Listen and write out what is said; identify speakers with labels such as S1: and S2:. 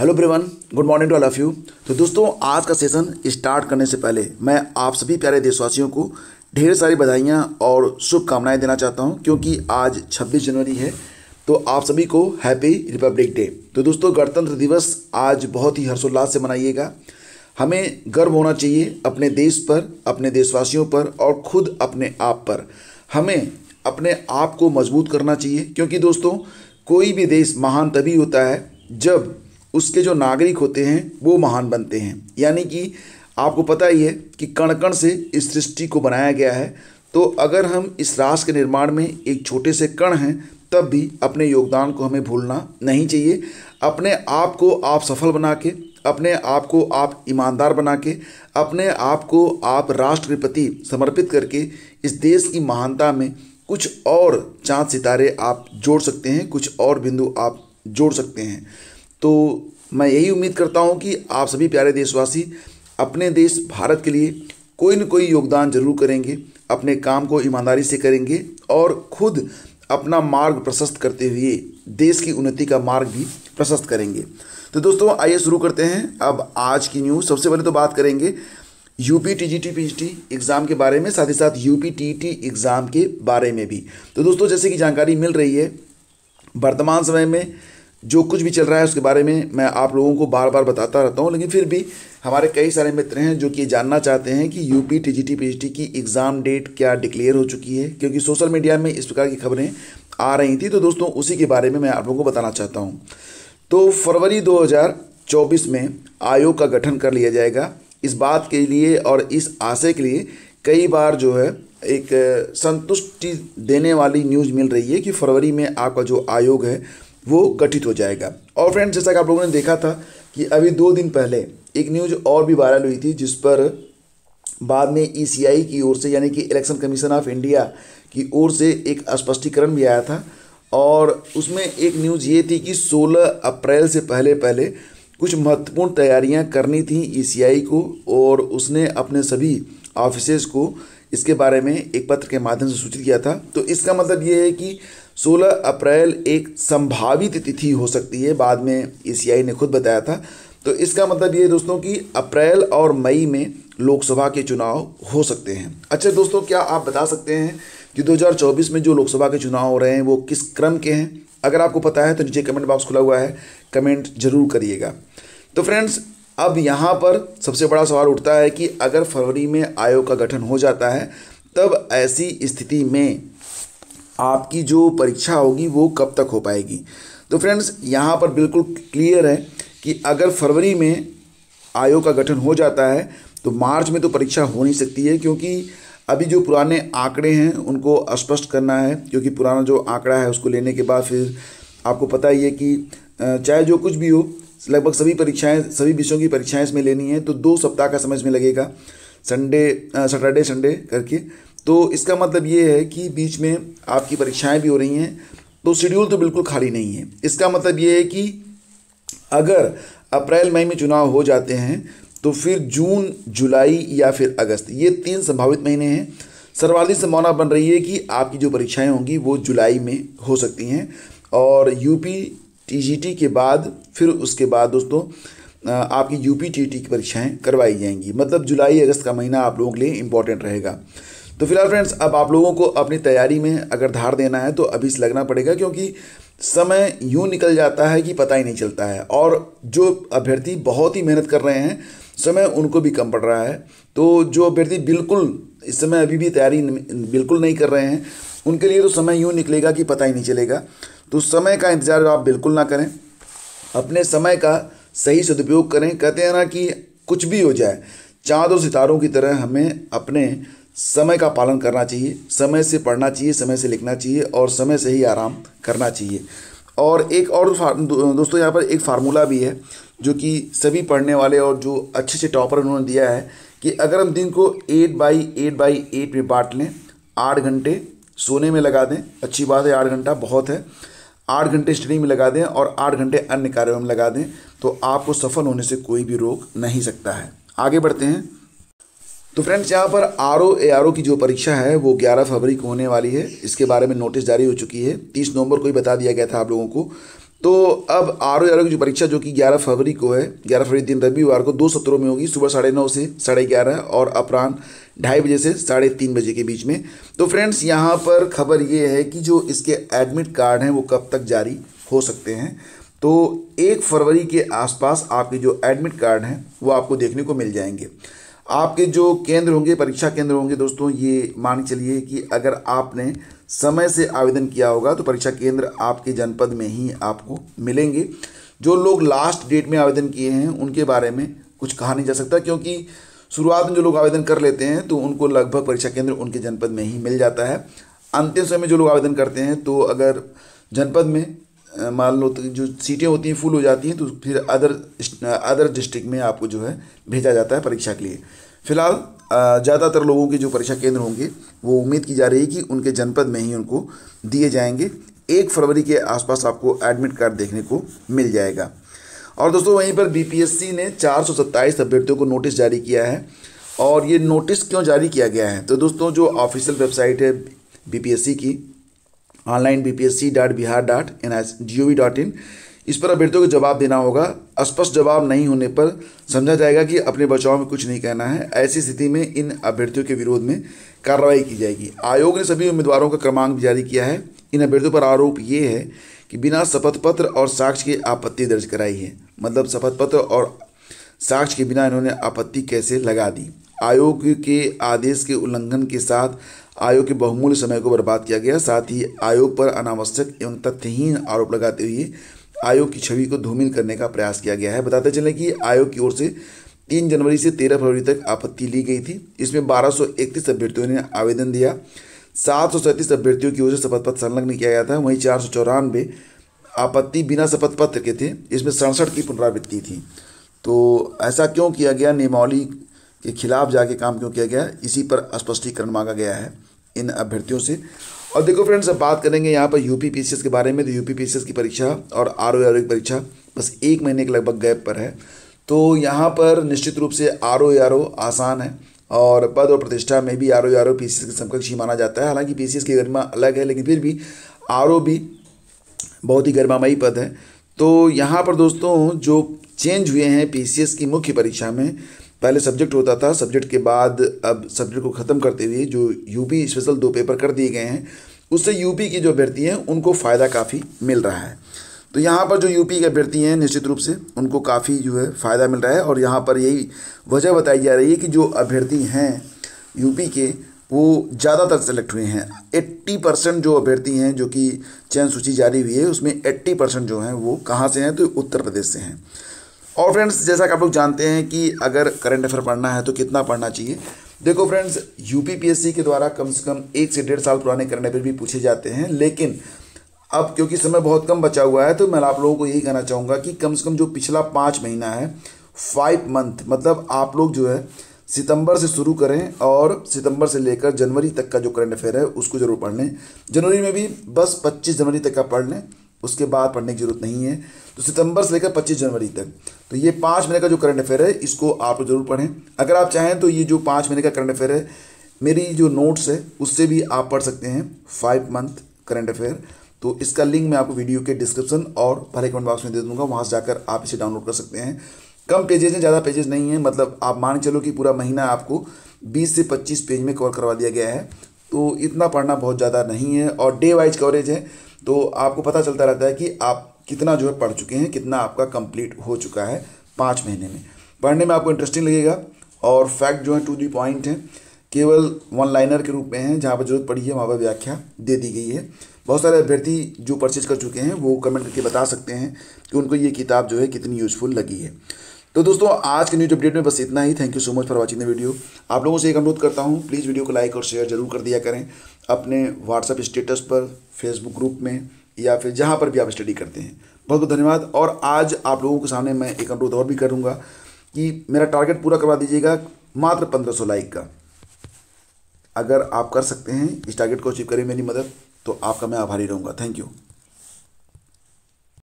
S1: hello ब्रिवन good morning to all of you तो दोस्तों आज का सेशन स्टार्ट करने से पहले मैं आप सभी प्यारे देशवासियों को ढेर सारी बधाइयाँ और शुभकामनाएं देना चाहता हूँ क्योंकि आज 26 जनवरी है तो आप सभी को हैप्पी रिपब्लिक डे तो दोस्तों गणतंत्र दिवस आज बहुत ही हर्षोल्लास से मनाइएगा हमें गर्व होना चाहिए अपने देश पर अपने देशवासियों पर और खुद अपने आप पर हमें अपने आप को मजबूत करना चाहिए क्योंकि दोस्तों कोई भी देश महान तभी होता है जब उसके जो नागरिक होते हैं वो महान बनते हैं यानी कि आपको पता ही है कि कण कण से इस सृष्टि को बनाया गया है तो अगर हम इस राष्ट्र के निर्माण में एक छोटे से कण हैं तब भी अपने योगदान को हमें भूलना नहीं चाहिए अपने आप को आप सफल बना के अपने आप को आप ईमानदार बना के अपने आप को आप राष्ट्र के प्रति समर्पित करके इस देश की महानता में कुछ और चाँद सितारे आप जोड़ सकते हैं कुछ और बिंदु आप जोड़ सकते हैं तो मैं यही उम्मीद करता हूँ कि आप सभी प्यारे देशवासी अपने देश भारत के लिए कोई न कोई योगदान जरूर करेंगे अपने काम को ईमानदारी से करेंगे और खुद अपना मार्ग प्रशस्त करते हुए देश की उन्नति का मार्ग भी प्रशस्त करेंगे तो दोस्तों आइए शुरू करते हैं अब आज की न्यूज़ सबसे पहले तो बात करेंगे UP T G T P T exam के बारे में साथ ही साथ यूपी टी टी एग्ज़ाम के बारे में भी तो दोस्तों जैसे कि जानकारी मिल रही है वर्तमान समय में जो कुछ भी चल रहा है उसके बारे में मैं आप लोगों को बार बार बताता रहता हूँ लेकिन फिर भी हमारे कई सारे मित्र हैं जो कि जानना चाहते हैं कि यूपी टीजीटी टी की एग्ज़ाम डेट क्या डिक्लेयर हो चुकी है क्योंकि सोशल मीडिया में इस प्रकार की खबरें आ रही थी तो दोस्तों उसी के बारे में मैं आप लोगों को बताना चाहता हूँ तो फरवरी 2024 में आयोग का गठन कर लिया जाएगा इस बात के लिए और इस आशय के लिए कई बार जो है एक संतुष्टि देने वाली न्यूज़ मिल रही है कि फरवरी में आपका जो आयोग है वो गठित हो जाएगा और फ्रेंड्स जैसा कि आप लोगों ने देखा था कि अभी दो दिन पहले एक न्यूज और भी वायरल हुई थी जिस पर बाद में ई e की ओर से यानी कि इलेक्शन कमीशन ऑफ इंडिया की ओर से एक स्पष्टीकरण भी आया था और उसमें एक न्यूज़ ये थी कि 16 अप्रैल से पहले पहले कुछ महत्वपूर्ण तैयारियां करनी थी ई e को और उसने अपने सभी ऑफिसेज को इसके बारे में एक पत्र के माध्यम से सूचित किया था तो इसका मतलब ये है कि 16 अप्रैल एक संभावित तिथि हो सकती है बाद में ई ने खुद बताया था तो इसका मतलब ये दोस्तों कि अप्रैल और मई में लोकसभा के चुनाव हो सकते हैं अच्छा दोस्तों क्या आप बता सकते हैं कि 2024 में जो लोकसभा के चुनाव हो रहे हैं वो किस क्रम के हैं अगर आपको पता है तो नीचे कमेंट बॉक्स खुला हुआ है कमेंट जरूर करिएगा तो फ्रेंड्स अब यहाँ पर सबसे बड़ा सवाल उठता है कि अगर फरवरी में आयोग का गठन हो जाता है तब ऐसी स्थिति में आपकी जो परीक्षा होगी वो कब तक हो पाएगी तो फ्रेंड्स यहाँ पर बिल्कुल क्लियर है कि अगर फरवरी में आयोग का गठन हो जाता है तो मार्च में तो परीक्षा हो नहीं सकती है क्योंकि अभी जो पुराने आंकड़े हैं उनको स्पष्ट करना है क्योंकि पुराना जो आंकड़ा है उसको लेने के बाद फिर आपको पता ही है कि चाहे जो कुछ भी हो लगभग सभी परीक्षाएं सभी विषयों की परीक्षाएं इसमें लेनी है तो दो सप्ताह का समय इसमें लगेगा संडे सैटरडे संडे करके तो इसका मतलब ये है कि बीच में आपकी परीक्षाएं भी हो रही हैं तो शेड्यूल तो बिल्कुल खाली नहीं है इसका मतलब ये है कि अगर अप्रैल मई में चुनाव हो जाते हैं तो फिर जून जुलाई या फिर अगस्त ये तीन संभावित महीने हैं सर्वाधिक संभावना बन रही है कि आपकी जो परीक्षाएं होंगी वो जुलाई में हो सकती हैं और यूपी टीजीटी के बाद फिर उसके बाद दोस्तों आपकी यूपी टीटी की परीक्षाएं करवाई जाएंगी मतलब जुलाई अगस्त का महीना आप लोगों के लिए इंपॉर्टेंट रहेगा तो फिलहाल फ्रेंड्स अब आप लोगों को अपनी तैयारी में अगर धार देना है तो अभी से लगना पड़ेगा क्योंकि समय यूँ निकल जाता है कि पता ही नहीं चलता है और जो अभ्यर्थी बहुत ही मेहनत कर रहे हैं समय उनको भी कम पड़ रहा है तो जो अभ्यर्थी बिल्कुल इस समय अभी भी तैयारी बिल्कुल नहीं कर रहे हैं उनके लिए तो समय यूँ निकलेगा कि पता ही नहीं चलेगा तो समय का इंतज़ार आप बिल्कुल ना करें अपने समय का सही सदुपयोग करें कहते हैं ना कि कुछ भी हो जाए चाँद और सितारों की तरह हमें अपने समय का पालन करना चाहिए समय से पढ़ना चाहिए समय से लिखना चाहिए और समय से ही आराम करना चाहिए और एक और दोस्तों यहाँ पर एक फार्मूला भी है जो कि सभी पढ़ने वाले और जो अच्छे अच्छे टॉपर उन्होंने दिया है कि अगर हम दिन को eight by eight by eight में बांट लें आठ घंटे सोने में लगा दें अच्छी बात है आठ घंटा बहुत है आठ घंटे स्टडी में लगा दें और आठ घंटे अन्य कार्यों में लगा दें तो आपको सफल होने से कोई भी रोक नहीं सकता है आगे बढ़ते हैं तो फ्रेंड्स यहाँ पर R O A R O की जो परीक्षा है वो 11 फरवरी को होने वाली है इसके बारे में नोटिस जारी हो चुकी है 30 नवंबर को ही बता दिया गया था आप लोगों को तो अब आर ओ की परीक्षा जो कि 11 फरवरी को है 11 फरवरी दिन रविवार को दो सत्रों में होगी सुबह साढ़े नौ से साढ़े ग्यारह और अपराह्न ढाई बजे से साढ़े तीन बजे के बीच में तो फ्रेंड्स यहाँ पर खबर ये है कि जो इसके एडमिट कार्ड हैं वो कब तक जारी हो सकते हैं तो एक फरवरी के आसपास आपके जो एडमिट कार्ड हैं वो आपको देखने को मिल जाएंगे आपके जो केंद्र होंगे परीक्षा केंद्र होंगे दोस्तों ये मान चलिए कि अगर आपने समय से आवेदन किया होगा तो परीक्षा केंद्र आपके जनपद में ही आपको मिलेंगे जो लोग लास्ट डेट में आवेदन किए हैं उनके बारे में कुछ कहा नहीं जा सकता क्योंकि शुरुआत में जो लोग आवेदन कर लेते हैं तो उनको लगभग परीक्षा केंद्र उनके जनपद में ही मिल जाता है अंतिम समय में जो लोग आवेदन करते हैं तो अगर जनपद में मान लो तो जो सीटें होती हैं फुल हो जाती हैं तो फिर अदर अदर डिस्ट्रिक्ट में आपको जो है भेजा जाता है परीक्षा के लिए फिलहाल ज़्यादातर लोगों के जो परीक्षा केंद्र होंगे वो उम्मीद की जा रही है कि उनके जनपद में ही उनको दिए जाएंगे एक फरवरी के आसपास आपको एडमिट कार्ड देखने को मिल जाएगा और दोस्तों वहीं पर बीपीएससी ने चार अभ्यर्थियों को नोटिस जारी किया है और ये नोटिस क्यों जारी किया गया है तो दोस्तों जो ऑफिशियल वेबसाइट है बीपीएससी की online B P S C dot Bihar dot N I G O V dot in इस पर अभ्यर्थियों को जवाब देना होगा स्पष्ट जवाब नहीं होने पर समझा जाएगा कि अपने बचाव में कुछ नहीं कहना है ऐसी स्थिति में इन अभ्यर्थियों के विरोध में कार्रवाई की जाएगी आयोग ने सभी उम्मीदवारों का क्रमांक भी जारी किया है इन अभ्यर्थियों पर आरोप ये है कि बिना शपथ पत्र और साक्ष्य की आपत्ति दर्ज कराई है मतलब शपथ पत्र और साक्ष्य के बिना इन्होंने आपत्ति कैसे लगा दी आयोग के आदेश के उल्लंघन के साथ आयोग के बहुमूल्य समय को बर्बाद किया गया साथ ही आयोग पर अनावश्यक एवं तथ्यहीन आरोप लगाते हुए आयोग की छवि को धूमिल करने का प्रयास किया गया है बताते चलें कि आयोग की ओर से तीन जनवरी से तेरह फरवरी तक आपत्ति ली गई थी इसमें बारह सौ इकतीस अभ्यर्थियों ने आवेदन दिया सात सौ सैंतीस अभ्यर्थियों की ओर से शपथ पत्र संलग्न किया गया था वहीं चार सौ चौरानवे आपत्ति बिना शपथ पत्र के थे इसमें सड़सठ की पुनरावृत्ति थी तो ऐसा क्यों किया गया नियमावली के खिलाफ जाके काम क्यों किया गया इसी पर स्पष्टीकरण मांगा गया है इन अभ्यर्थियों से और देखो फ्रेंड्स अब बात करेंगे यहाँ पर यूपी पी के बारे में तो यूपी पी की परीक्षा और आर ओ की परीक्षा बस एक महीने के लगभग गैप पर है तो यहाँ पर निश्चित रूप से आर ओ आसान है और पद और प्रतिष्ठा में भी R O R O P के समकक्ष ही माना जाता है हालांकि पी की गरिमा अलग है लेकिन फिर भी आर भी बहुत ही गरिमामयी पद है तो यहाँ पर दोस्तों जो चेंज हुए हैं पी की मुख्य परीक्षा में पहले सब्जेक्ट होता था सब्जेक्ट के बाद अब सब्जेक्ट को ख़त्म करते हुए जो यूपी स्पेशल दो पेपर कर दिए गए हैं उससे यूपी की जो अभ्यर्थी हैं उनको फ़ायदा काफ़ी मिल रहा है तो यहाँ पर जो यूपी के अभ्यर्थी हैं निश्चित रूप से उनको काफ़ी जो है फ़ायदा मिल रहा है और यहाँ पर यही वजह बताई जा रही है कि जो अभ्यर्थी हैं यूपी के वो ज़्यादातर सेलेक्ट हुए हैं 80 परसेंट जो अभ्यर्थी हैं जो कि चयन सूची जारी हुई है उसमें 80 परसेंट जो हैं वो कहाँ से हैं तो उत्तर प्रदेश से हैं और फ्रेंड्स जैसा कि आप लोग जानते हैं कि अगर करंट अफेयर पढ़ना है तो कितना पढ़ना चाहिए देखो फ्रेंड्स यूपीपीएससी के द्वारा कम से कम एक से डेढ़ साल पुराने करंट अफेयर भी पूछे जाते हैं लेकिन अब क्योंकि समय बहुत कम बचा हुआ है तो मैं आप लोगों को यही कहना चाहूँगा कि कम से कम जो पिछला पाँच महीना है फाइव मंथ मतलब आप लोग जो है सितंबर से शुरू करें और सितंबर से लेकर जनवरी तक का जो करंट अफेयर है उसको जरूर पढ़ लें जनवरी में भी बस 25 जनवरी तक का पढ़ लें उसके बाद पढ़ने की जरूरत नहीं है तो सितंबर से लेकर 25 जनवरी तक तो ये पाँच महीने का जो करंट अफेयर है इसको आप जरूर पढ़ें अगर आप चाहें तो ये जो पाँच महीने का करंट अफेयर है मेरी जो नोट्स है उससे भी आप पढ़ सकते हैं फाइव मंथ करंट अफेयर तो इसका लिंक मैं आपको वीडियो के डिस्क्रिप्शन और भले कमेंट बॉक्स में दे दूंगा वहाँ से जाकर आप इसे डाउनलोड कर सकते हैं कम पेजेज हैं ज़्यादा पेजेज नहीं हैं मतलब आप मान चलो कि पूरा महीना आपको 20 से 25 पेज में कवर करवा दिया गया है तो इतना पढ़ना बहुत ज़्यादा नहीं है और डे वाइज कवरेज है तो आपको पता चलता रहता है कि आप कितना जो है पढ़ चुके हैं कितना आपका कंप्लीट हो चुका है पाँच महीने में पढ़ने में आपको इंटरेस्टिंग लगेगा और फैक्ट जो है टू दी पॉइंट है केवल वन लाइनर के रूप में है जहाँ पर जरूरत पड़ी है वहाँ पर व्याख्या दे दी गई है बहुत सारे अभ्यर्थी जो परचेज कर चुके हैं वो कमेंट करके बता सकते हैं कि उनको ये किताब जो है कितनी यूजफुल लगी है तो दोस्तों आज के न्यूज अपडेट में बस इतना ही thank you so much for watching the video आप लोगों से एक अनुरोध करता हूँ प्लीज़ वीडियो को लाइक और शेयर जरूर कर दिया करें अपने व्हाट्सअप स्टेटस पर फेसबुक ग्रुप में या फिर जहाँ पर भी आप स्टडी करते हैं बहुत बहुत धन्यवाद और आज आप लोगों के सामने मैं एक अनुरोध और भी करूँगा कि मेरा टारगेट पूरा करवा दीजिएगा मात्र पंद्रह सौ लाइक का अगर आप कर सकते हैं इस टारगेट को अचीव करें मेरी मदद तो आपका मैं आभारी रहूँगा थैंक यू